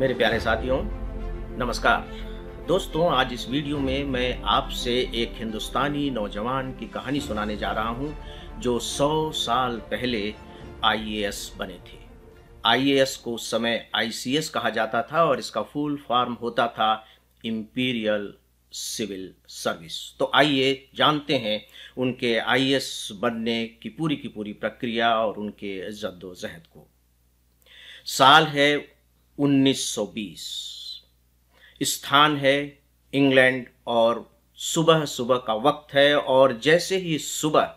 मेरे प्यारे साथियों नमस्कार दोस्तों आज इस वीडियो में मैं आपसे एक हिंदुस्तानी नौजवान की कहानी सुनाने जा रहा हूं जो 100 साल पहले आईएएस बने थे आईएएस को उस समय आईसीएस कहा जाता था और इसका फुल फॉर्म होता था इम्पीरियल सिविल सर्विस तो आइए जानते हैं उनके आईएएस बनने की पूरी की पूरी प्रक्रिया और उनके जद्दोजहद को साल है 1920 स्थान है इंग्लैंड और सुबह सुबह का वक्त है और जैसे ही सुबह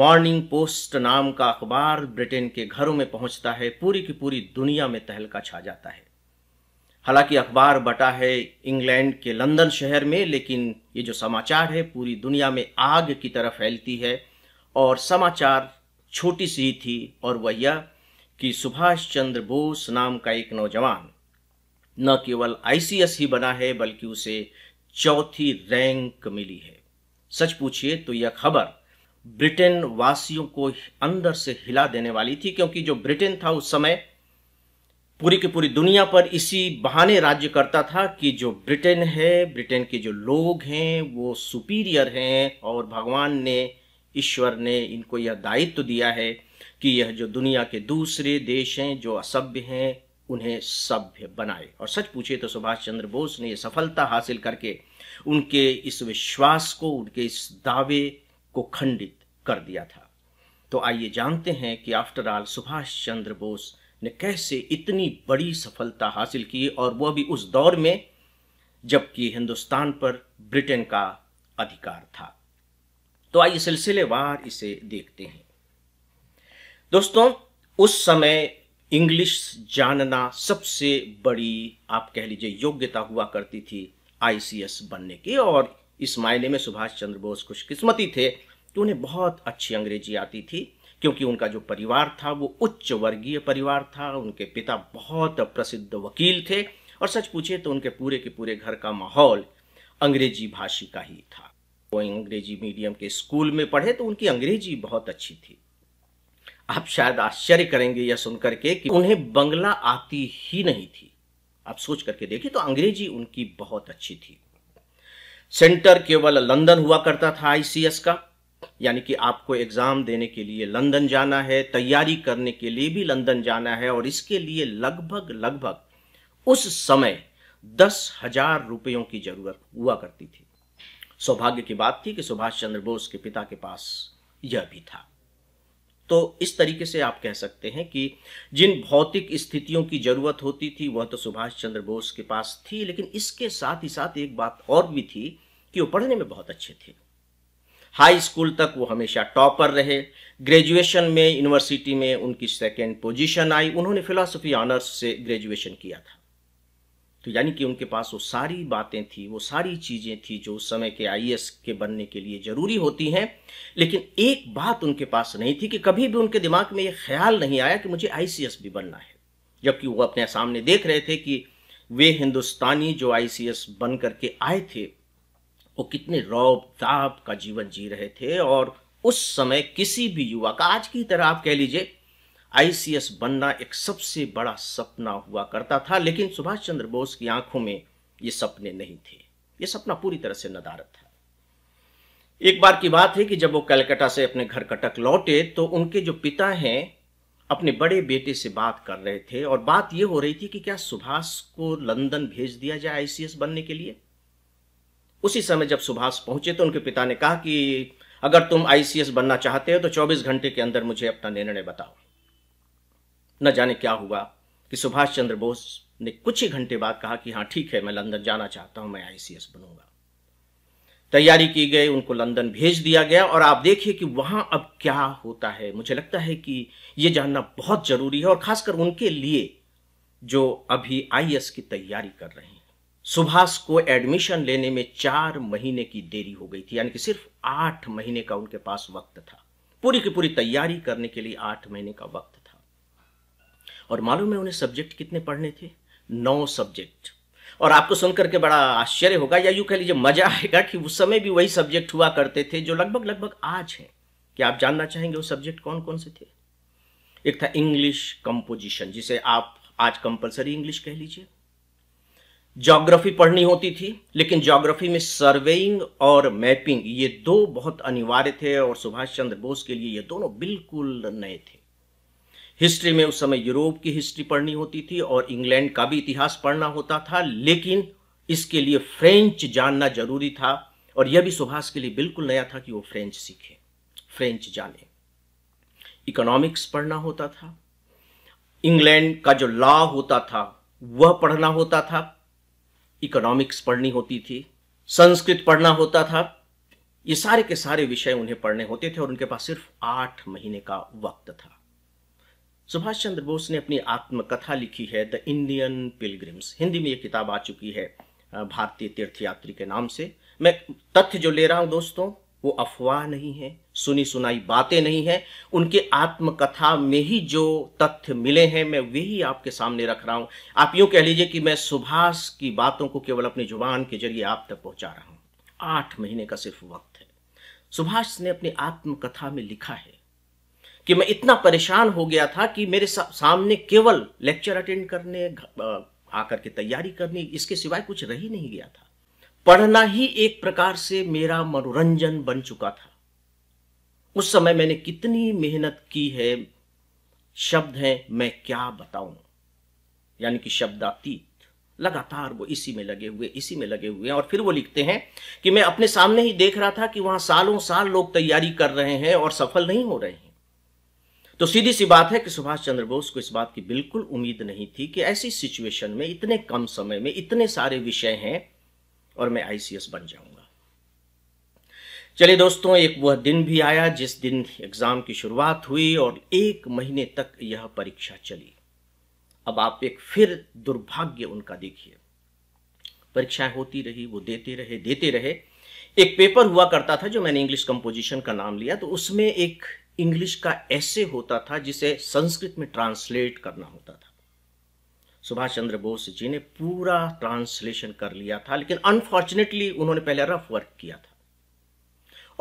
मॉर्निंग पोस्ट नाम का अखबार ब्रिटेन के घरों में पहुंचता है पूरी की पूरी दुनिया में तहलका छा जाता है हालांकि अखबार बटा है इंग्लैंड के लंदन शहर में लेकिन ये जो समाचार है पूरी दुनिया में आग की तरह फैलती है और समाचार छोटी सी थी और वह यह कि सुभाष चंद्र बोस नाम का एक नौजवान न केवल आईसीएस ही बना है बल्कि उसे चौथी रैंक मिली है सच पूछिए तो यह खबर ब्रिटेन वासियों को अंदर से हिला देने वाली थी क्योंकि जो ब्रिटेन था उस समय पूरी की पूरी दुनिया पर इसी बहाने राज्य करता था कि जो ब्रिटेन है ब्रिटेन के जो लोग हैं वो सुपीरियर हैं और भगवान ने ईश्वर ने इनको यह दायित्व तो दिया है कि यह जो दुनिया के दूसरे देश हैं जो असभ्य हैं उन्हें सभ्य बनाए और सच पूछे तो सुभाष चंद्र बोस ने यह सफलता हासिल करके उनके इस विश्वास को उनके इस दावे को खंडित कर दिया था तो आइए जानते हैं कि आफ्टर ऑल सुभाष चंद्र बोस ने कैसे इतनी बड़ी सफलता हासिल की और वह भी उस दौर में जबकि हिंदुस्तान पर ब्रिटेन का अधिकार था तो आइए सिलसिलेवार इसे देखते हैं दोस्तों उस समय इंग्लिश जानना सबसे बड़ी आप कह लीजिए योग्यता हुआ करती थी आईसीएस बनने की और इस मायने में सुभाष चंद्र बोस खुशकिस्मती थे कि उन्हें बहुत अच्छी अंग्रेजी आती थी क्योंकि उनका जो परिवार था वो उच्च वर्गीय परिवार था उनके पिता बहुत प्रसिद्ध वकील थे और सच पूछे तो उनके पूरे के पूरे घर का माहौल अंग्रेजी भाषी का ही था वो अंग्रेजी मीडियम के स्कूल में पढ़े तो उनकी अंग्रेजी बहुत अच्छी थी आप शायद आश्चर्य करेंगे यह सुनकर के कि उन्हें बंगला आती ही नहीं थी आप सोच करके देखिए तो अंग्रेजी उनकी बहुत अच्छी थी सेंटर केवल लंदन हुआ करता था आईसीएस का यानी कि आपको एग्ज़ाम देने के लिए लंदन जाना है तैयारी करने के लिए भी लंदन जाना है और इसके लिए लगभग लगभग उस समय दस हजार रुपयों की जरूरत हुआ करती थी सौभाग्य की बात थी कि सुभाष चंद्र बोस के पिता के पास यह भी था तो इस तरीके से आप कह सकते हैं कि जिन भौतिक स्थितियों की जरूरत होती थी वह तो सुभाष चंद्र बोस के पास थी लेकिन इसके साथ ही साथ एक बात और भी थी कि वो पढ़ने में बहुत अच्छे थे हाई स्कूल तक वो हमेशा टॉपर रहे ग्रेजुएशन में यूनिवर्सिटी में उनकी सेकेंड पोजिशन आई उन्होंने फिलासफी ऑनर्स से ग्रेजुएशन किया था तो यानी कि उनके पास वो सारी बातें थी वो सारी चीज़ें थी जो उस समय के आई के बनने के लिए ज़रूरी होती हैं लेकिन एक बात उनके पास नहीं थी कि कभी भी उनके दिमाग में ये ख्याल नहीं आया कि मुझे आई भी बनना है जबकि वो अपने सामने देख रहे थे कि वे हिंदुस्तानी जो आई बन करके आए थे वो कितने रौब ताप का जीवन जी रहे थे और उस समय किसी भी युवा का आज की तरह आप कह लीजिए आईसीएस बनना एक सबसे बड़ा सपना हुआ करता था लेकिन सुभाष चंद्र बोस की आंखों में ये सपने नहीं थे ये सपना पूरी तरह से नदारत था एक बार की बात है कि जब वो कलकत्ता से अपने घर कटक लौटे तो उनके जो पिता हैं अपने बड़े बेटे से बात कर रहे थे और बात यह हो रही थी कि क्या सुभाष को लंदन भेज दिया जाए आईसीएस बनने के लिए उसी समय जब सुभाष पहुंचे तो उनके पिता ने कहा कि अगर तुम आईसीएस बनना चाहते हो तो 24 घंटे के अंदर मुझे अपना निर्णय बताओ न जाने क्या हुआ कि सुभाष चंद्र बोस ने कुछ ही घंटे बाद कहा कि हाँ ठीक है मैं लंदन जाना चाहता हूं मैं आईसीएस बनूंगा तैयारी की गई उनको लंदन भेज दिया गया और आप देखिए कि वहां अब क्या होता है मुझे लगता है कि ये जानना बहुत ज़रूरी है और ख़ासकर उनके लिए जो अभी आई की तैयारी कर रहे हैं सुभाष को एडमिशन लेने में चार महीने की देरी हो गई थी यानी कि सिर्फ आठ महीने का उनके पास वक्त था पूरी की पूरी तैयारी करने के लिए आठ महीने का वक्त और मालूम है उन्हें सब्जेक्ट कितने पढ़ने थे नौ सब्जेक्ट और आपको सुनकर के बड़ा आश्चर्य होगा या यूँ कह लीजिए मजा आएगा कि उस समय भी वही सब्जेक्ट हुआ करते थे जो लगभग लगभग आज हैं क्या आप जानना चाहेंगे वो सब्जेक्ट कौन कौन से थे एक था इंग्लिश कंपोजिशन जिसे आप आज कंपलसरी इंग्लिश कह लीजिए ज्योग्राफी पढ़नी होती थी लेकिन ज्योग्राफी में सर्वेइंग और मैपिंग ये दो बहुत अनिवार्य थे और सुभाष चंद्र बोस के लिए ये दोनों बिल्कुल नए थे हिस्ट्री में उस समय यूरोप की हिस्ट्री पढ़नी होती थी और इंग्लैंड का भी इतिहास पढ़ना होता था लेकिन इसके लिए फ्रेंच जानना जरूरी था और यह भी सुभाष के लिए बिल्कुल नया था कि वो फ्रेंच सीखे फ्रेंच जाने इकोनॉमिक्स पढ़ना होता था इंग्लैंड का जो लॉ होता था वह पढ़ना होता था इकोनॉमिक्स पढ़नी होती थी संस्कृत पढ़ना होता था ये सारे के सारे विषय उन्हें पढ़ने होते थे और उनके पास सिर्फ आठ महीने का वक्त था सुभाष चंद्र बोस ने अपनी आत्मकथा लिखी है द इंडियन पिलग्रिम्स हिंदी में ये किताब आ चुकी है भारतीय तीर्थयात्री के नाम से मैं तथ्य जो ले रहा हूं दोस्तों वो अफवाह नहीं है सुनी सुनाई बातें नहीं है उनके आत्मकथा में ही जो तथ्य मिले हैं मैं वे ही आपके सामने रख रहा हूं आप यूं कह लीजिए कि मैं सुभाष की बातों को केवल अपनी जुबान के जरिए आप तक पहुंचा रहा हूं आठ महीने का सिर्फ वक्त है सुभाष ने अपनी आत्मकथा में लिखा है कि मैं इतना परेशान हो गया था कि मेरे सामने केवल लेक्चर अटेंड करने आकर के तैयारी करनी इसके सिवाय कुछ रह ही नहीं गया था पढ़ना ही एक प्रकार से मेरा मनोरंजन बन चुका था उस समय मैंने कितनी मेहनत की है शब्द हैं मैं क्या बताऊं यानी कि शब्दातीत लगातार वो इसी में लगे हुए इसी में लगे हुए हैं और फिर वो लिखते हैं कि मैं अपने सामने ही देख रहा था कि वहां सालों साल लोग तैयारी कर रहे हैं और सफल नहीं हो रहे हैं तो सीधी सी बात है कि सुभाष चंद्र बोस को इस बात की बिल्कुल उम्मीद नहीं थी कि ऐसी सिचुएशन में इतने कम समय में इतने सारे विषय हैं और मैं आईसीएस बन जाऊंगा चलिए दोस्तों एक वह दिन भी आया जिस दिन एग्जाम की शुरुआत हुई और एक महीने तक यह परीक्षा चली अब आप एक फिर दुर्भाग्य उनका देखिए परीक्षाएं होती रही वो देते रहे देते रहे एक पेपर हुआ करता था जो मैंने इंग्लिश कंपोजिशन का नाम लिया तो उसमें एक इंग्लिश का ऐसे होता था जिसे संस्कृत में ट्रांसलेट करना होता था सुभाष चंद्र बोस जी ने पूरा ट्रांसलेशन कर लिया था लेकिन अनफॉर्चुनेटली उन्होंने पहले रफ वर्क किया था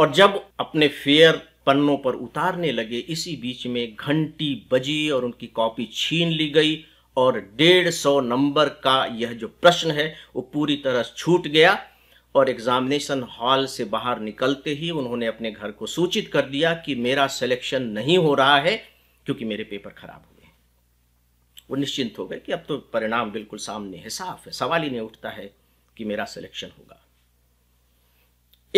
और जब अपने फेयर पन्नों पर उतारने लगे इसी बीच में घंटी बजी और उनकी कॉपी छीन ली गई और डेढ़ सौ नंबर का यह जो प्रश्न है वो पूरी तरह छूट गया और एग्जामिनेशन हॉल से बाहर निकलते ही उन्होंने अपने घर को सूचित कर दिया कि मेरा सिलेक्शन नहीं हो रहा है क्योंकि मेरे पेपर खराब हुए वो निश्चिंत हो गए कि अब तो परिणाम बिल्कुल सामने है साफ है सवाल ही नहीं उठता है कि मेरा सिलेक्शन होगा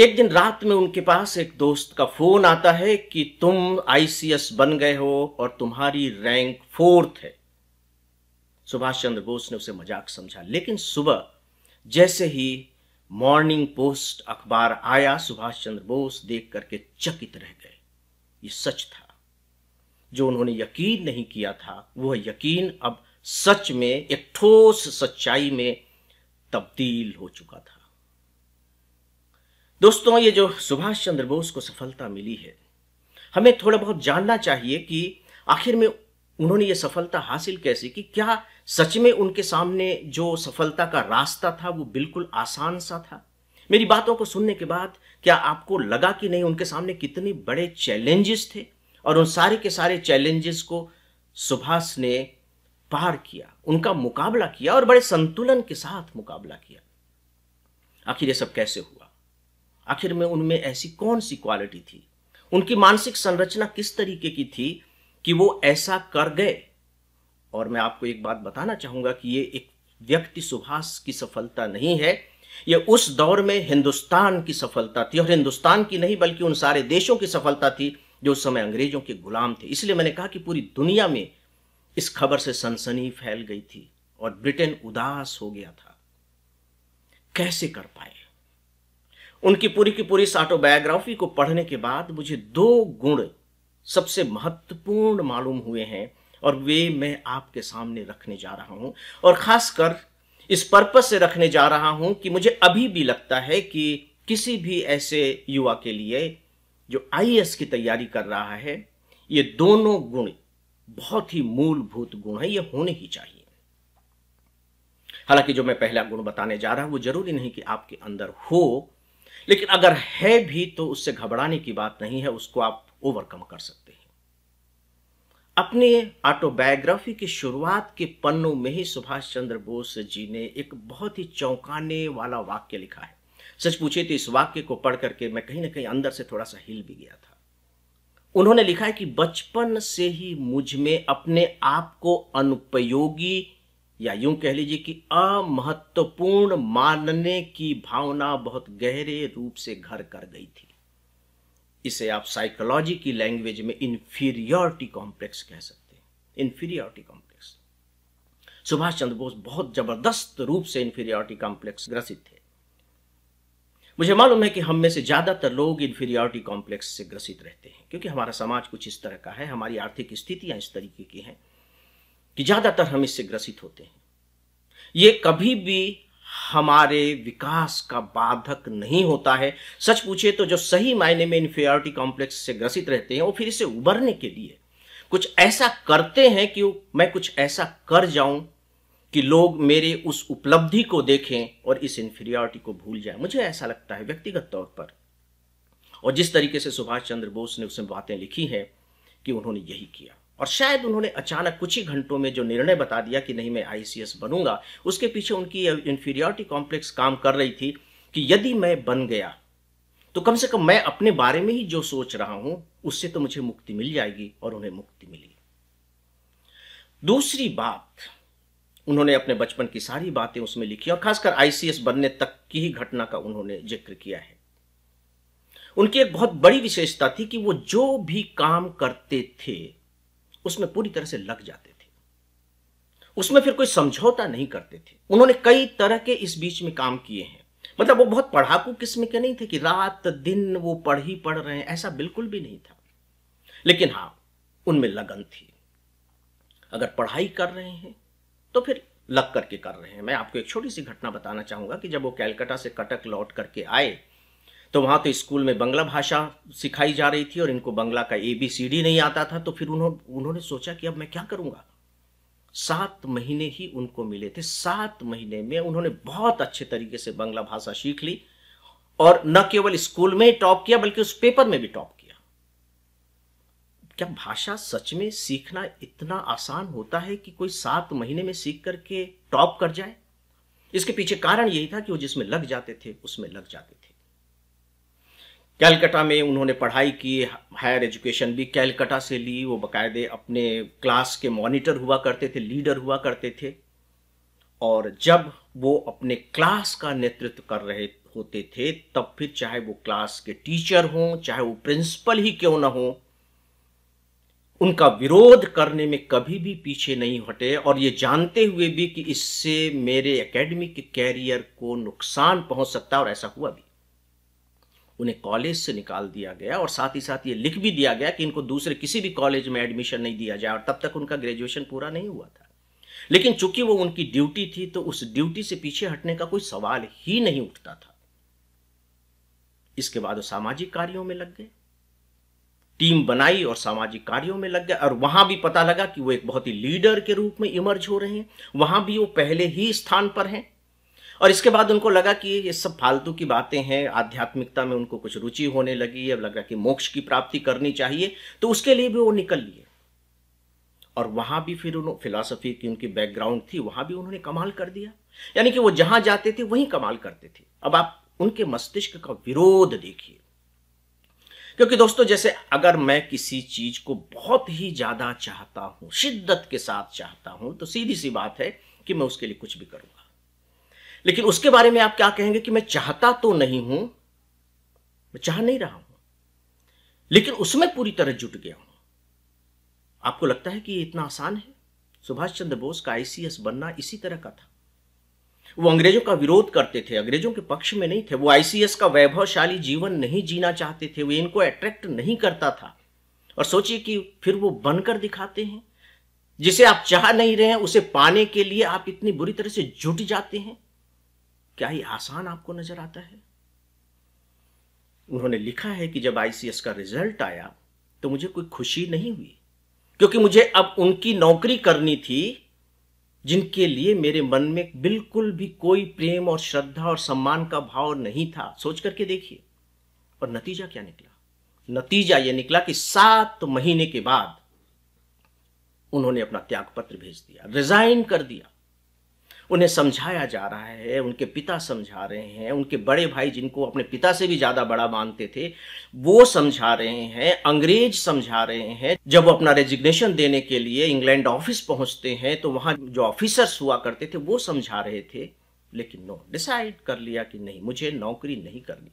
एक दिन रात में उनके पास एक दोस्त का फोन आता है कि तुम आईसीएस बन गए हो और तुम्हारी रैंक फोर्थ है सुभाष चंद्र बोस ने उसे मजाक समझा लेकिन सुबह जैसे ही मॉर्निंग पोस्ट अखबार आया सुभाष चंद्र बोस देख करके चकित रह गए ये सच था जो उन्होंने यकीन नहीं किया था वह यकीन अब सच में एक ठोस सच्चाई में तब्दील हो चुका था दोस्तों ये जो सुभाष चंद्र बोस को सफलता मिली है हमें थोड़ा बहुत जानना चाहिए कि आखिर में उन्होंने ये सफलता हासिल कैसे की क्या सच में उनके सामने जो सफलता का रास्ता था वो बिल्कुल आसान सा था मेरी बातों को सुनने के बाद क्या आपको लगा कि नहीं उनके सामने कितने बड़े चैलेंजेस थे और उन सारे के सारे चैलेंजेस को सुभाष ने पार किया उनका मुकाबला किया और बड़े संतुलन के साथ मुकाबला किया आखिर ये सब कैसे हुआ आखिर में उनमें ऐसी कौन सी क्वालिटी थी उनकी मानसिक संरचना किस तरीके की थी कि वो ऐसा कर गए और मैं आपको एक बात बताना चाहूंगा कि ये एक व्यक्ति सुभाष की सफलता नहीं है ये उस दौर में हिंदुस्तान की सफलता थी और हिंदुस्तान की नहीं बल्कि उन सारे देशों की सफलता थी जो उस समय अंग्रेजों के गुलाम थे इसलिए मैंने कहा कि पूरी दुनिया में इस खबर से सनसनी फैल गई थी और ब्रिटेन उदास हो गया था कैसे कर पाए उनकी पूरी की पूरी इस ऑटोबायोग्राफी को पढ़ने के बाद मुझे दो गुण सबसे महत्वपूर्ण मालूम हुए हैं और वे मैं आपके सामने रखने जा रहा हूं और खासकर इस पर्पज से रखने जा रहा हूं कि मुझे अभी भी लगता है कि किसी भी ऐसे युवा के लिए जो आई की तैयारी कर रहा है ये दोनों गुण बहुत ही मूलभूत गुण है ये होने ही चाहिए हालांकि जो मैं पहला गुण बताने जा रहा हूं वो जरूरी नहीं कि आपके अंदर हो लेकिन अगर है भी तो उससे घबराने की बात नहीं है उसको आप ओवरकम कर सकते हैं अपने ऑटोबायोग्राफी की शुरुआत के पन्नों में ही सुभाष चंद्र बोस जी ने एक बहुत ही चौंकाने वाला वाक्य लिखा है सच पूछे तो इस वाक्य को पढ़ करके मैं कहीं ना कहीं अंदर से थोड़ा सा हिल भी गया था उन्होंने लिखा है कि बचपन से ही मुझ में अपने आप को अनुपयोगी या यूं कह लीजिए कि अमहत्वपूर्ण मानने की भावना बहुत गहरे रूप से घर कर गई थी इसे आप साइकोलॉजी की लैंग्वेज में इंफीरियोरिटी कॉम्प्लेक्स कह सकते हैं इंफीरियोरिटी कॉम्प्लेक्स सुभाष चंद्र बोस बहुत जबरदस्त रूप से इंफीरियोरिटी कॉम्प्लेक्स ग्रसित थे मुझे मालूम है कि हम में से ज़्यादातर लोग इन्फीरियोरिटी कॉम्प्लेक्स से ग्रसित रहते हैं क्योंकि हमारा समाज कुछ इस तरह का है हमारी आर्थिक स्थितियां इस तरीके की हैं कि ज़्यादातर हम इससे ग्रसित होते हैं ये कभी भी हमारे विकास का बाधक नहीं होता है सच पूछे तो जो सही मायने में इन्फेरिटी कॉम्प्लेक्स से ग्रसित रहते हैं वो फिर इसे उबरने के लिए कुछ ऐसा करते हैं कि मैं कुछ ऐसा कर जाऊं कि लोग मेरे उस उपलब्धि को देखें और इस इन्फीरियरिटी को भूल जाए मुझे ऐसा लगता है व्यक्तिगत तौर पर और जिस तरीके से सुभाष चंद्र बोस ने उसमें बातें लिखी हैं कि उन्होंने यही किया और शायद उन्होंने अचानक कुछ ही घंटों में जो निर्णय बता दिया कि नहीं मैं आईसीएस बनूंगा उसके पीछे उनकी इन्फीरियोरिटी कॉम्प्लेक्स काम कर रही थी कि यदि मैं बन गया तो कम से कम मैं अपने बारे में ही जो सोच रहा हूं उससे तो मुझे मुक्ति मिल जाएगी और उन्हें मुक्ति मिली दूसरी बात उन्होंने अपने बचपन की सारी बातें उसमें लिखी और खासकर आईसीएस बनने तक की ही घटना का उन्होंने जिक्र किया है उनकी एक बहुत बड़ी विशेषता थी कि वो जो भी काम करते थे उसमें पूरी तरह से लग जाते थे उसमें फिर कोई समझौता नहीं करते थे उन्होंने कई तरह के इस बीच में काम किए हैं मतलब वो बहुत पढ़ाकू किस्म के नहीं थे कि रात दिन वो पढ़ ही पढ़ रहे हैं ऐसा बिल्कुल भी नहीं था लेकिन हाँ उनमें लगन थी अगर पढ़ाई कर रहे हैं तो फिर लग करके कर रहे हैं मैं आपको एक छोटी सी घटना बताना चाहूंगा कि जब वो कैलकाटा से कटक लौट करके आए तो वहाँ तो स्कूल में बंगला भाषा सिखाई जा रही थी और इनको बंगला का ए बी सी डी नहीं आता था तो फिर उन्होंने उन्होंने सोचा कि अब मैं क्या करूँगा सात महीने ही उनको मिले थे सात महीने में उन्होंने बहुत अच्छे तरीके से बंगला भाषा सीख ली और न केवल स्कूल में टॉप किया बल्कि उस पेपर में भी टॉप किया क्या भाषा सच में सीखना इतना आसान होता है कि कोई सात महीने में सीख करके टॉप कर जाए इसके पीछे कारण यही था कि वो जिसमें लग जाते थे उसमें लग जाते थे कैलकटा में उन्होंने पढ़ाई की हायर एजुकेशन भी कैलकटा से ली वो बकायदे अपने क्लास के मॉनिटर हुआ करते थे लीडर हुआ करते थे और जब वो अपने क्लास का नेतृत्व कर रहे होते थे तब फिर चाहे वो क्लास के टीचर हों चाहे वो प्रिंसिपल ही क्यों ना हो उनका विरोध करने में कभी भी पीछे नहीं हटे और ये जानते हुए भी कि इससे मेरे एकेडमिक कैरियर को नुकसान पहुंच सकता और ऐसा हुआ भी उन्हें कॉलेज से निकाल दिया गया और साथ ही साथ ये लिख भी दिया गया कि इनको दूसरे किसी भी कॉलेज में एडमिशन नहीं दिया जाए और तब तक उनका ग्रेजुएशन पूरा नहीं हुआ था लेकिन चूंकि वो उनकी ड्यूटी थी तो उस ड्यूटी से पीछे हटने का कोई सवाल ही नहीं उठता था इसके बाद वो सामाजिक कार्यों में लग गए टीम बनाई और सामाजिक कार्यों में लग गए और वहां भी पता लगा कि वो एक बहुत ही लीडर के रूप में इमर्ज हो रहे हैं वहां भी वो पहले ही स्थान पर हैं और इसके बाद उनको लगा कि ये सब फालतू की बातें हैं आध्यात्मिकता में उनको कुछ रुचि होने लगी अब लगा कि मोक्ष की प्राप्ति करनी चाहिए तो उसके लिए भी वो निकल लिए और वहां भी फिर उन्होंने फिलासफी की उनकी बैकग्राउंड थी वहां भी उन्होंने कमाल कर दिया यानी कि वो जहां जाते थे वहीं कमाल करते थे अब आप उनके मस्तिष्क का विरोध देखिए क्योंकि दोस्तों जैसे अगर मैं किसी चीज को बहुत ही ज्यादा चाहता हूं शिद्दत के साथ चाहता हूं तो सीधी सी बात है कि मैं उसके लिए कुछ भी करूंगा लेकिन उसके बारे में आप क्या कहेंगे कि मैं चाहता तो नहीं हूं मैं चाह नहीं रहा हूं लेकिन उसमें पूरी तरह जुट गया हूं आपको लगता है कि ये इतना आसान है सुभाष चंद्र बोस का आईसीएस बनना इसी तरह का था वो अंग्रेजों का विरोध करते थे अंग्रेजों के पक्ष में नहीं थे वो आईसीएस का वैभवशाली जीवन नहीं जीना चाहते थे वो इनको अट्रैक्ट नहीं करता था और सोचिए कि फिर वो बनकर दिखाते हैं जिसे आप चाह नहीं रहे हैं उसे पाने के लिए आप इतनी बुरी तरह से जुट जाते हैं क्या ही आसान आपको नजर आता है उन्होंने लिखा है कि जब आईसीएस का रिजल्ट आया तो मुझे कोई खुशी नहीं हुई क्योंकि मुझे अब उनकी नौकरी करनी थी जिनके लिए मेरे मन में बिल्कुल भी कोई प्रेम और श्रद्धा और सम्मान का भाव नहीं था सोच करके देखिए और नतीजा क्या निकला नतीजा यह निकला कि सात महीने के बाद उन्होंने अपना त्यागपत्र भेज दिया रिजाइन कर दिया उन्हें समझाया जा रहा है उनके पिता समझा रहे हैं उनके बड़े भाई जिनको अपने पिता से भी ज़्यादा बड़ा मानते थे वो समझा रहे हैं अंग्रेज समझा रहे हैं जब वो अपना रेजिग्नेशन देने के लिए इंग्लैंड ऑफिस पहुंचते हैं तो वहाँ जो ऑफिसर्स हुआ करते थे वो समझा रहे थे लेकिन नो डिसाइड कर लिया कि नहीं मुझे नौकरी नहीं करनी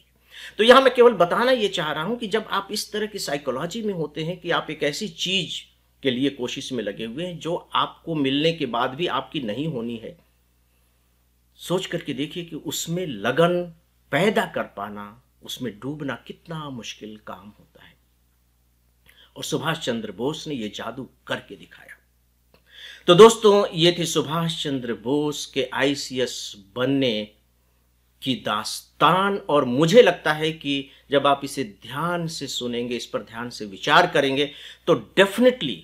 तो यहां मैं केवल बताना ये चाह रहा हूं कि जब आप इस तरह की साइकोलॉजी में होते हैं कि आप एक ऐसी चीज के लिए कोशिश में लगे हुए हैं जो आपको मिलने के बाद भी आपकी नहीं होनी है सोच करके देखिए कि उसमें लगन पैदा कर पाना उसमें डूबना कितना मुश्किल काम होता है और सुभाष चंद्र बोस ने यह जादू करके दिखाया तो दोस्तों ये थी सुभाष चंद्र बोस के आईसीएस बनने की दास्तान और मुझे लगता है कि जब आप इसे ध्यान से सुनेंगे इस पर ध्यान से विचार करेंगे तो डेफिनेटली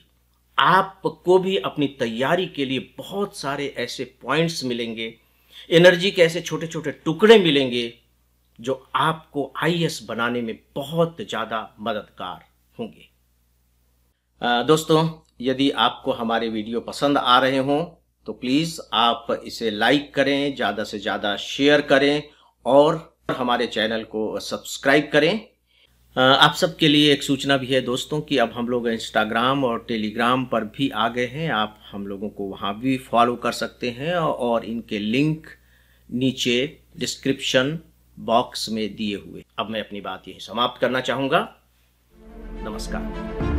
आपको भी अपनी तैयारी के लिए बहुत सारे ऐसे पॉइंट्स मिलेंगे एनर्जी के ऐसे छोटे छोटे टुकड़े मिलेंगे जो आपको आईएएस बनाने में बहुत ज़्यादा मददगार होंगे दोस्तों यदि आपको हमारे वीडियो पसंद आ रहे हो तो प्लीज़ आप इसे लाइक करें ज़्यादा से ज़्यादा शेयर करें और हमारे चैनल को सब्सक्राइब करें आप सबके लिए एक सूचना भी है दोस्तों कि अब हम लोग इंस्टाग्राम और टेलीग्राम पर भी आ गए हैं आप हम लोगों को वहाँ भी फॉलो कर सकते हैं और इनके लिंक नीचे डिस्क्रिप्शन बॉक्स में दिए हुए अब मैं अपनी बात यही समाप्त करना चाहूँगा नमस्कार